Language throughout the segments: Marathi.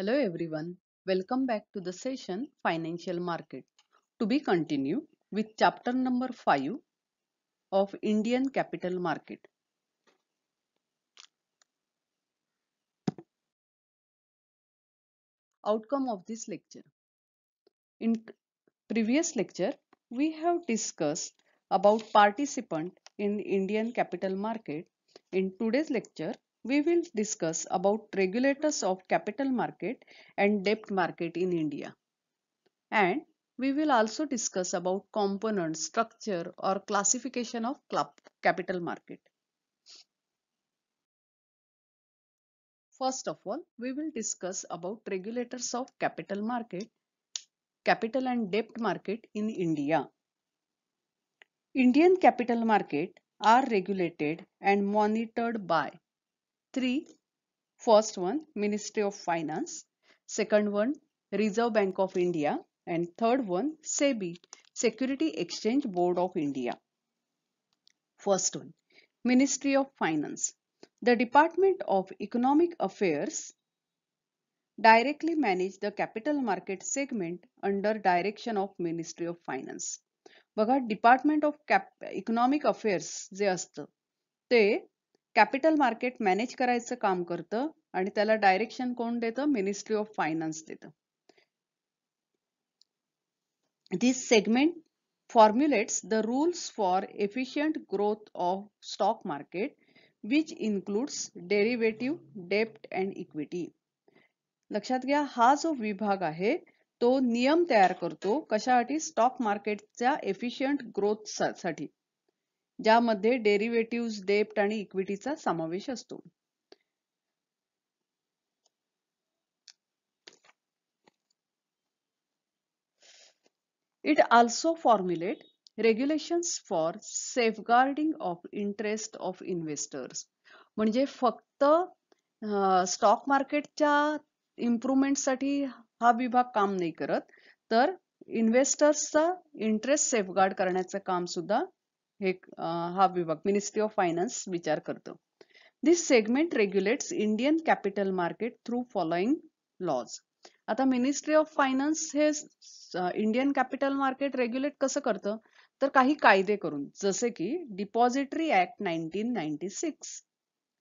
Hello everyone. Welcome back to the session Financial Market. To be continued with chapter number 5 of Indian Capital Market. Outcome of this lecture. In previous lecture, we have discussed about participant in Indian capital market. In today's lecture, we will discuss about regulators of capital market and debt market in India. And we will also discuss about component structure or classification of capital market. First of all, we will discuss about regulators of capital market, capital and debt market in India. Indian capital market are regulated and monitored by Three, first one, Ministry of Finance. Second one, Reserve Bank of India. And third one, SEBI, Security Exchange Board of India. First one, Ministry of Finance. The Department of Economic Affairs directly manage the capital market segment under direction of Ministry of Finance. बघा Department of कॅप इकॉनॉमिक अफेअर्स जे असतं ते कॅपिटल मार्केट मॅनेज करायचं काम करतं आणि त्याला डायरेक्शन कोण देतं मिनिस्ट्री ऑफ फायनान्स देतं this segment formulates the rules for efficient growth of stock market which includes derivative डेप्ट अँड इक्विटी लक्षात घ्या हा जो विभाग आहे तो नियम तयार करतो कशासाठी स्टॉक मार्केटच्या एफिशियंट ग्रोथ साठी ज्यामध्ये डेरिव्हेटिव्ह डेप्ट आणि इक्विटीचा समावेश असतो it also formulate regulations for safeguarding of interest of investors म्हणजे फक्त स्टॉक मार्केटच्या इम्प्रुव्हमेंटसाठी हा विभाग काम नाही करत तर इन्व्हेस्टर्सचा इंटरेस्ट सेफगार्ड करण्याचं काम सुद्धा हे हा विभाग मिनिस्ट्री ऑफ फायनान्स विचार करतो this segment regulates Indian capital market through following laws आता मिनिस्ट्री ऑफ फायनान्स हे इंडियन कॅपिटल मार्केट रेग्युलेट कसं करतं तर काही कायदे करून जसे की depository act nineteen ninety six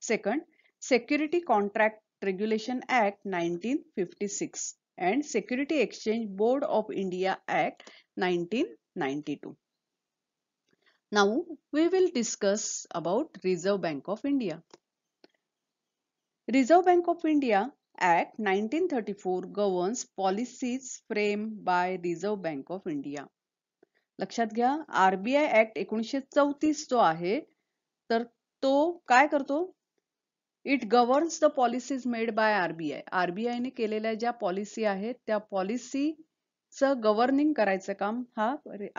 second security contract regulation act nineteen fifty six and security exchange board of India act nineteen ninety two Now we will discuss about Reserve Bank of India. Reserve Bank of India Act 1934 governs policies framed by Reserve Bank of India. लक्षात घ्या आरबीआय ऍक्ट एकोणीसशे चौतीस जो आहे तर तो काय करतो it governs the policies made by RBI आरबीआयने केलेल्या ज्या पॉलिसी आहेत त्या पॉलिसी चं गव्हर्निंग करायचं काम हा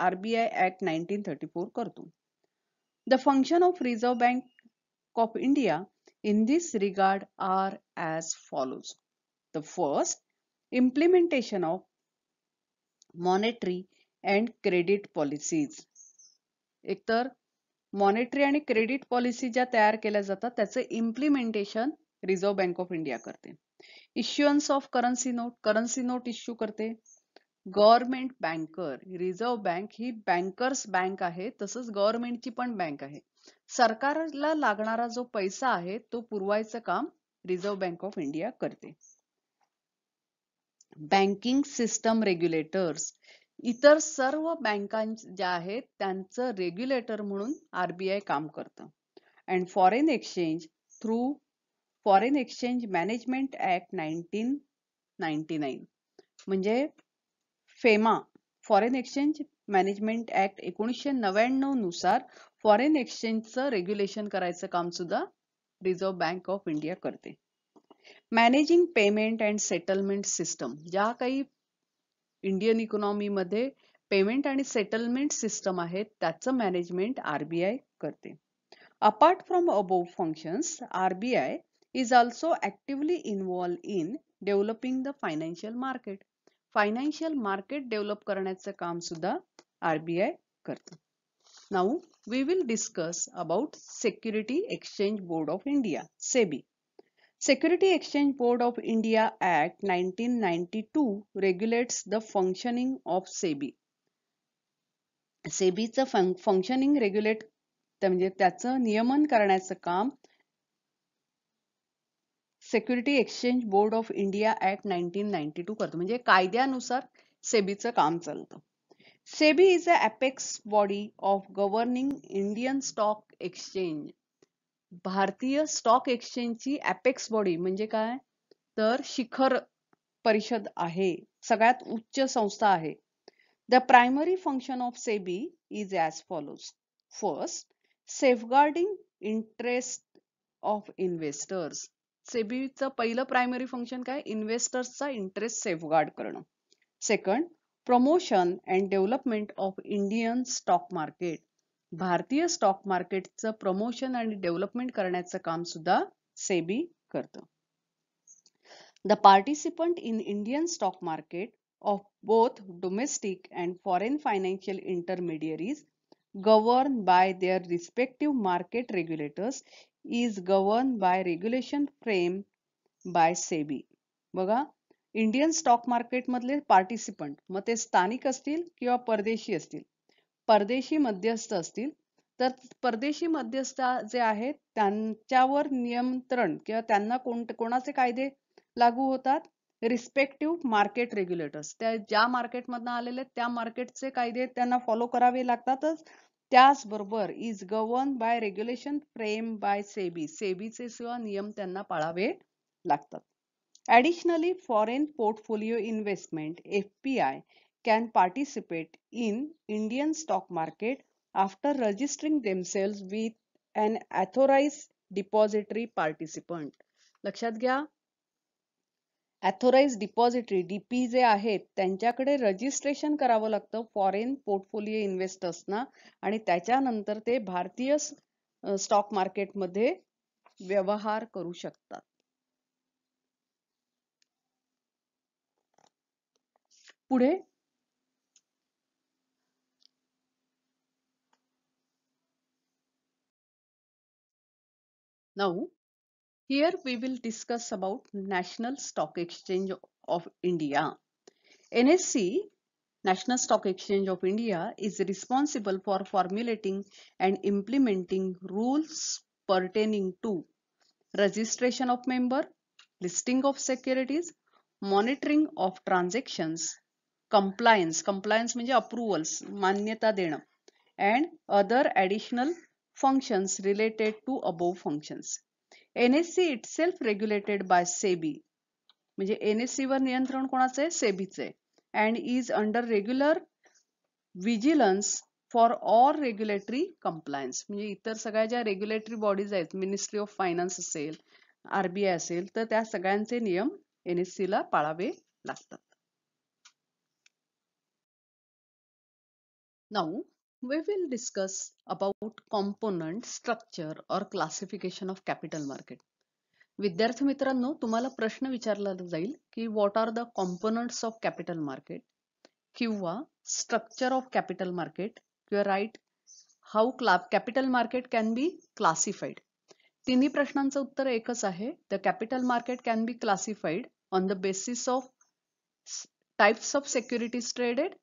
RBI act nineteen thirty four करतो the function of reserve bank of India in this regard are as follows. The first implementation of monetary and credit policies एकतर मॉनेटरी आणि क्रेडिट पॉलिसी ज्या तयार केल्या जातात त्याचे implementation reserve bank of India करते issuance of currency note currency note issue करते गव्हर्नमेंट बँकर रिझर्व्ह बँक ही बँकर्स बँक आहे तसंच गव्हर्नमेंटची पण बँक आहे सरकारला लागणारा जो पैसा आहे तो पुरवायचं काम रिझर्व्ह बँक ऑफ इंडिया करते बँकिंग सिस्टम रेग्युलेटर्स इतर सर्व बँका ज्या आहेत त्यांचं रेग्युलेटर म्हणून आरबीआय काम करतं and foreign exchange through foreign exchange management act nineteen ninety nine म्हणजे FEMA foreign exchange management act एकोणीसशे नव्याण्णव नुसार फॉरेन एक्सचेंजचं रेग्युलेशन करायचं काम सुद्धा रिझर्व्ह बँक ऑफ इंडिया करते managing payment and settlement system ज्या काही इंडियन मध्ये पेमेंट आणि सेटलमेंट सिस्टम आहेत त्याचं मॅनेजमेंट आरबीआय करते apart from above functions RBI is also actively involve in developing the financial market financial market develop करण्याचं काम सुद्धा आरबीआय करतं now we will discuss about security exchange board of India SEBI board of India act India Act 1992 regulates the functioning of SEBI सेबीचं फंक्शनिंग रेग्युलेट म्हणजे त्याचं नियमन करण्याचं काम security exchange board of India act nineteen ninety two करतो म्हणजे कायद्यानुसार सेबीचं काम चालतं SEBI is a apex body of governing Indian stock exchange भारतीय स्टॉक एक्सचेंजची अपेक्स बॉडी म्हणजे काय तर शिखर परिषद आहे सगळ्यात उच्च संस्था आहे the primary function of SEBI is as follows first safeguarding interest of investors सेबीचं पहिलं प्रायमरी फंक्शन काय इन्व्हेस्टर्सचा इंटरेस्ट सेफगार्ड करणं second promotion and development of Indian stock market भारतीय स्टॉक मार्केटचं प्रमोशन आणि डेव्हलपमेंट करण्याचं काम सुद्धा सेबी करतं the participant in Indian stock market of both domestic and foreign financial intermediaries govern by their respective market regulators is govern by regulation frame by SEBI बघा इंडियन स्टॉक मार्केटमधले पार्टिसिपंट मग ते स्थानिक असतील किंवा परदेशी असतील परदेशी मध्यस्थ असतील तर परदेशी मध्यस्थ जे आहेत त्यांच्यावर नियंत्रण किंवा त्यांना कोण कोणाचे कायदे लागू होतात रिस्पेक्टिव्ह मार्केट रेग्युलेटर्स त्या ज्या मार्केटमधनं आलेले त्या मार्केटचे कायदे त्यांना फॉलो करावे लागतातच त्याचबरोबर is govern by regulation frame by SEBI सेबीचे सुद्धा नियम त्यांना पाळावे लागतात additionally foreign portfolio investment F P I can participate in Indian stock market after registering themselves with an authorise depository participant लक्षात घ्या ॲथोराईज डिपॉझिटरी डीपी जे आहेत त्यांच्याकडे रजिस्ट्रेशन करावं लागतं फॉरेन पोर्टफोलिओ इन्व्हेस्टर्सना आणि त्याच्यानंतर ते भारतीय स्टॉक मार्केटमध्ये व्यवहार करू शकतात पुढे नऊ Here we will discuss about National Stock Exchange of India. NSC, National Stock Exchange of India is responsible for formulating and implementing rules pertaining to registration of member, listing of securities, monitoring of transactions, compliance, compliance means approvals, मान्यता dena, and other additional functions related to above functions. NSC itself regulated by SEBI म्हणजे एनएससी वर नियंत्रण कोणाचं आहे सेबीचे and is under regular vigilance for all regulatory compliance म्हणजे इतर सगळ्या ज्या रेग्युलेटरी बॉडीज आहेत मिनिस्ट्री ऑफ फायनान्स असेल आरबीआय असेल तर त्या सगळ्यांचे नियम एनएससी ला पाळावे लागतात नऊ we will discuss about component structure or classification of capital market विद्यार्थी मित्रांनो तुम्हाला प्रश्न विचारला जाईल की what are the components of capital market किंवा स्ट्रक्चर ऑफ कॅपिटल मार्केट किंवा राईट हाऊ क्ला capital market can be classified तिन्ही प्रश्नांचं उत्तर एकच आहे the capital market can be classified on the basis of types of securities traded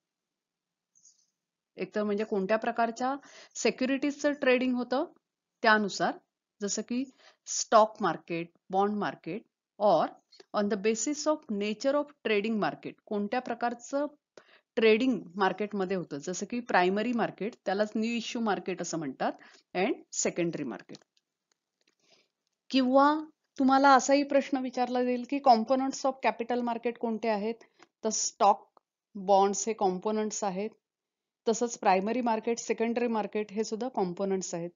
एक तर म्हणजे कोणत्या प्रकारच्या सेक्युरिटीजचं ट्रेडिंग होतं त्यानुसार जसं की स्टॉक मार्केट बॉन्ड मार्केट और on the basis of nature of trading market कोणत्या प्रकारचं ट्रेडिंग मार्केटमध्ये होतं जसं की प्रायमरी मार्केट त्यालाच न्यू इश्यू मार्केट असं म्हणतात अँड सेकंडरी मार्केट किंवा तुम्हाला असाही प्रश्न विचारला जाईल की कॉम्पोनंट्स ऑफ कॅपिटल मार्केट कोणते आहेत तर स्टॉक बॉन्ड्स हे कॉम्पोनंट्स आहेत तसंच प्रायमरी मार्केट सेकंडरी मार्केट हे सुद्धा कॉम्पोनंट्स आहेत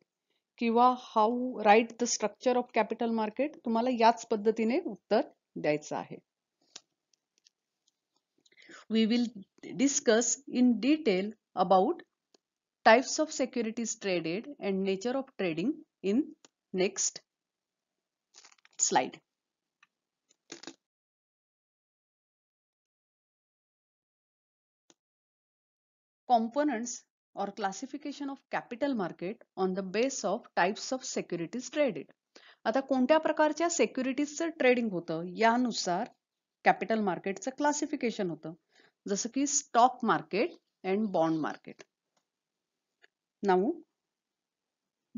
किंवा how write the structure of capital market तुम्हाला याच पद्धतीने उत्तर द्यायचं आहे we will discuss in detail about types of securities traded and nature of trading in next slide components or classification of capital market on the base of types of securities traded. आता कोणत्या प्रकारच्या सेक्युरिटीजचं ट्रेडिंग होतं यानुसार कॅपिटल मार्केटचं classification होतं जसं की stock market and bond market. Now,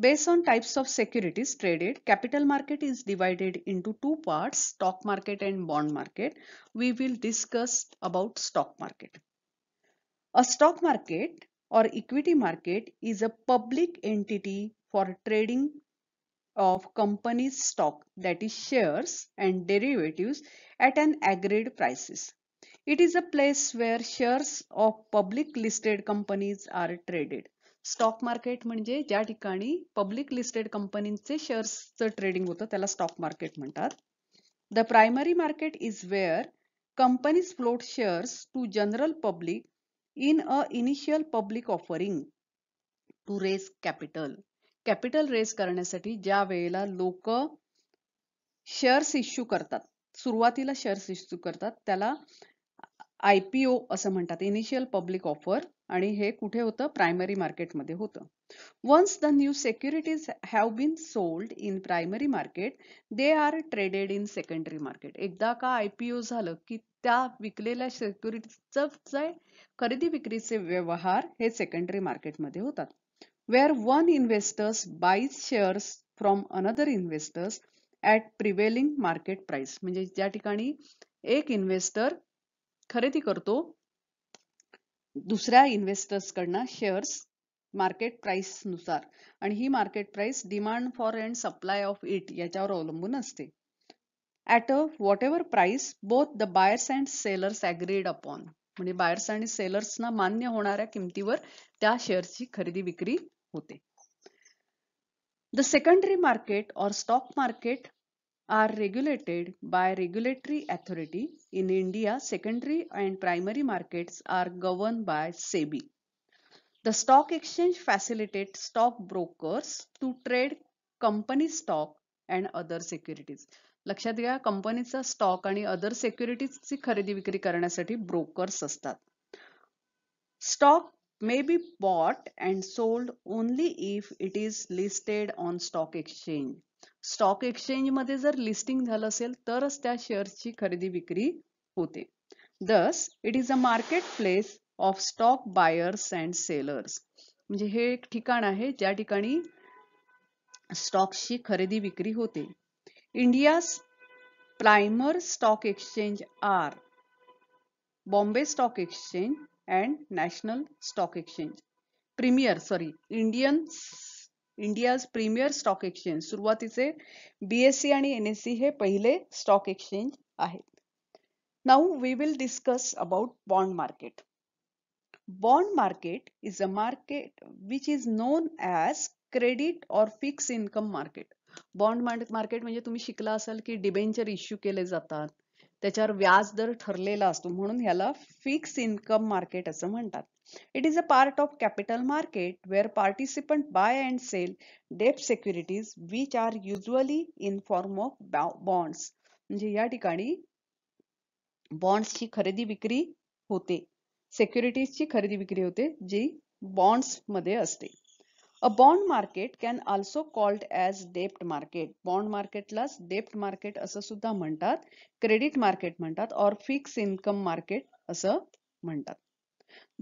Based on types of securities traded, capital market is divided into two parts, stock market and bond market. We will discuss about stock market. A stock market or equity market is a public entity for trading of company's stock that is shares and derivatives at an agreed prices. It is a place where shares of public listed companies are traded. Stock market manje jatikani public listed companies shares trading tela stock market mantar. The primary market is where companies float shares to general public in a initial public offering to raise capital capital raise करण्यासाठी ज्या वेळेला लोक शेअर्स इश्यू करतात सुरुवातीला शेअर्स इश्यू करतात त्याला आयपीओ असं म्हणतात इनिशियल पब्लिक ऑफर आणि हे कुठे होतं प्रायमरी मार्केटमध्ये होतं once the new securities have been sold in primary market they are traded in secondary market एकदा का आयपीओ झालं की त्या विकलेल्या सिक्युरिटीजचे खरेदी विक्रीचे व्यवहार हे सेकंडरी मार्केटमध्ये होतात where one investors buys shares from another investors at prevailing market price म्हणजे ज्या ठिकाणी एक इन्व्हेस्टर खरेदी करतो दुसऱ्या इन्व्हेस्टर्सकडनं शेअर्स मार्केट प्राइस नुसार आणि ही market price demand for and supply of it याच्यावर अवलंबून असते at a whatever price both the buyers and sellers agreed upon म्हणजे buyers आणि sellers ना मान्य होणाऱ्या किमतीवर त्या शेअर्सची खरेदी विक्री होते the secondary market or stock market are regulated by regulatory authority in india secondary and primary markets are governed by sebi the stock exchange facilitates stock brokers to trade company stock and other securities लक्षात घ्या कंपनीचा स्टॉक आणि अदर सिक्युरिटीजची खरेदी विक्री करण्यासाठी ब्रोकर्स असतात stock may be bought and sold only if it is listed on stock exchange stock exchange मध्ये जर लिस्टिंग झालं असेल तरच त्या शेअर्सची खरेदी विक्री होते thus it is a market place of stock buyers and sellers म्हणजे हे एक ठिकाण आहे ज्या ठिकाणी स्टॉक्सची खरेदी विक्री होते India's primer stock exchange are Bombay Stock Exchange and National Stock Exchange. Premier, sorry, India's premier stock exchange. Suruwati se BSE and NSE hai pahile stock exchange ahe. Now we will discuss about bond market. Bond market is a market which is known as credit or fixed income market. Bond market म्हणजे तुम्ही शिकला असाल की डिबेंचर इश्यू केले जातात त्याच्यावर व्याज दर ठरलेला असतो म्हणून ह्याला फिक्स इन्कम मार्केट असं म्हणतात it is a part of capital market where participant buy and sell debt securities which are usually in form of bonds म्हणजे या ठिकाणी बॉन्ड्सची खरेदी विक्री होते सिक्युरिटीजची खरेदी विक्री होते जी बॉन्ड्स मध्ये असते a bond market can also called as डेप्ट मार्केट बॉन्ड मार्केटलाच डेप्ट मार्केट असं सुद्धा म्हणतात क्रेडिट मार्केट म्हणतात और फिक्स इन्कम मार्केट असं म्हणतात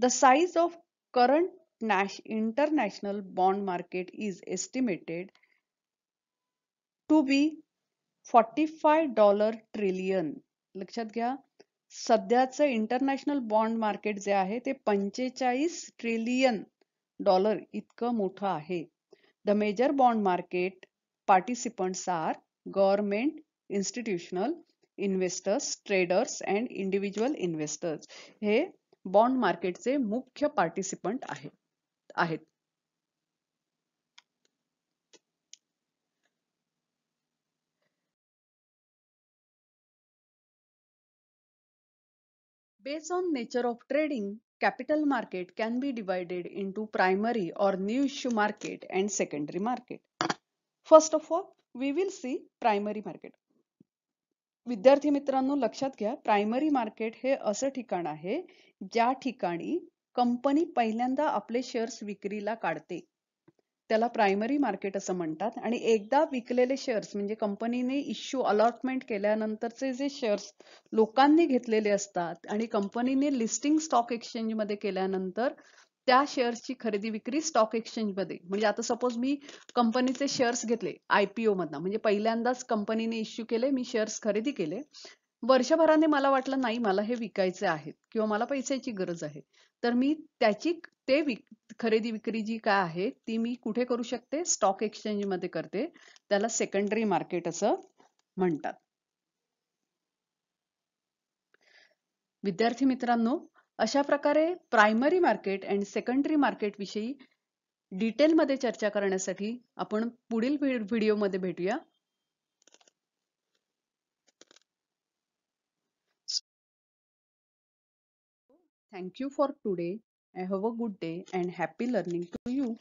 द साईज ऑफ करंट नॅश international bond market is estimated to be forty five dollar trillion लक्षात घ्या सध्याचं इंटरनॅशनल बॉन्ड मार्केट जे आहे ते पंचेचाळीस ट्रिलियन डॉलर इतकं मोठं आहे the major bond market participant government institutional investors traders and individual investors हे बॉन्ड मार्केटचे मुख्य पार्टिसिपंट आहे based on nature of trading capital market can be divided into primary or new issue market and secondary market. First of all, we will see primary market. विद्यार्थी मित्रांनो लक्षात घ्या primary मार्केट हे असं ठिकाण आहे ज्या ठिकाणी कंपनी पहिल्यांदा आपले शेअर्स विक्रीला काढते त्याला प्रायमरी मार्केट असं म्हणतात आणि एकदा विकलेले शेअर्स म्हणजे कंपनीने इश्यू अलॉटमेंट केल्यानंतरचे जे शेअर्स लोकांनी घेतलेले असतात आणि कंपनीने लिस्टिंग स्टॉक मध्ये केल्यानंतर त्या शेअर्सची खरेदी विक्री स्टॉक एक्सचेंजमध्ये म्हणजे आता सपोज मी कंपनीचे शेअर्स घेतले आयपीओ मधनं म्हणजे पहिल्यांदाच कंपनीने इश्यू केले मी शेअर्स खरेदी केले वर्षभराने मला वाटलं नाही मला हे विकायचे आहेत किंवा मला पैशाची गरज आहे तर मी त्याची ते विक खरेदी विक्री जी काय आहे ती मी कुठे करू शकते स्टॉक मध्ये करते त्याला सेकंडरी मार्केट असं म्हणतात विद्यार्थी मित्रांनो अशा प्रकारे primary market and secondary market विषयी डिटेलमध्ये चर्चा करण्यासाठी आपण पुढील व्हिडिओमध्ये भेटूया Thank you for today. I have a good day and happy learning to you.